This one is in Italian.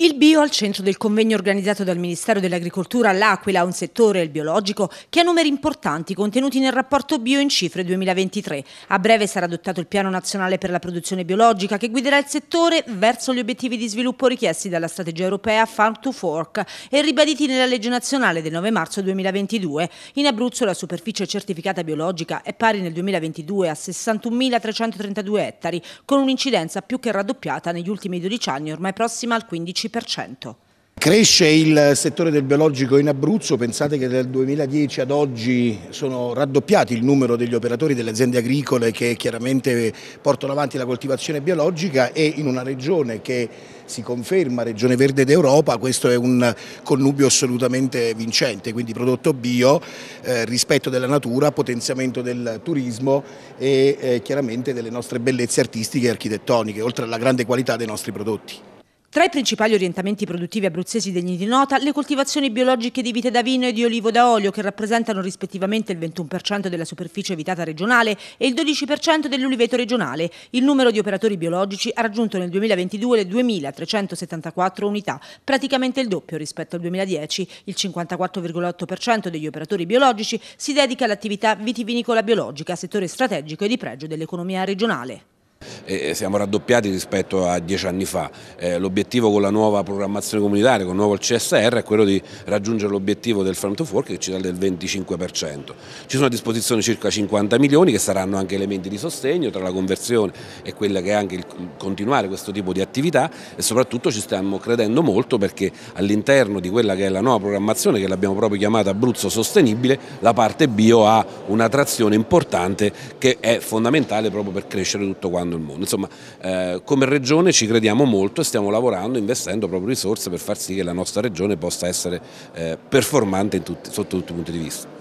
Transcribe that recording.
Il bio al centro del convegno organizzato dal Ministero dell'Agricoltura all'Aquila, un settore, il biologico, che ha numeri importanti contenuti nel rapporto Bio in cifre 2023. A breve sarà adottato il piano nazionale per la produzione biologica che guiderà il settore verso gli obiettivi di sviluppo richiesti dalla strategia europea Farm to Fork e ribaditi nella legge nazionale del 9 marzo 2022. In Abruzzo la superficie certificata biologica è pari nel 2022 a 61.332 ettari, con un'incidenza più che raddoppiata negli ultimi 12 anni, ormai prossima al 15%. Cresce il settore del biologico in Abruzzo, pensate che dal 2010 ad oggi sono raddoppiati il numero degli operatori delle aziende agricole che chiaramente portano avanti la coltivazione biologica e in una regione che si conferma regione verde d'Europa, questo è un connubio assolutamente vincente, quindi prodotto bio, eh, rispetto della natura, potenziamento del turismo e eh, chiaramente delle nostre bellezze artistiche e architettoniche, oltre alla grande qualità dei nostri prodotti. Tra i principali orientamenti produttivi abruzzesi degni di nota, le coltivazioni biologiche di vite da vino e di olivo da olio, che rappresentano rispettivamente il 21% della superficie evitata regionale e il 12% dell'uliveto regionale. Il numero di operatori biologici ha raggiunto nel 2022 le 2.374 unità, praticamente il doppio rispetto al 2010. Il 54,8% degli operatori biologici si dedica all'attività vitivinicola biologica, settore strategico e di pregio dell'economia regionale. E siamo raddoppiati rispetto a dieci anni fa. Eh, l'obiettivo con la nuova programmazione comunitaria, con il nuovo CSR, è quello di raggiungere l'obiettivo del front to Fork che ci dà del 25%. Ci sono a disposizione circa 50 milioni che saranno anche elementi di sostegno tra la conversione e quella che è anche il continuare questo tipo di attività e soprattutto ci stiamo credendo molto perché all'interno di quella che è la nuova programmazione, che l'abbiamo proprio chiamata Abruzzo Sostenibile, la parte bio ha una trazione importante che è fondamentale proprio per crescere tutto quanto riguardando il mondo. Insomma, eh, come regione ci crediamo molto e stiamo lavorando, investendo proprio risorse per far sì che la nostra regione possa essere eh, performante tutti, sotto tutti i punti di vista.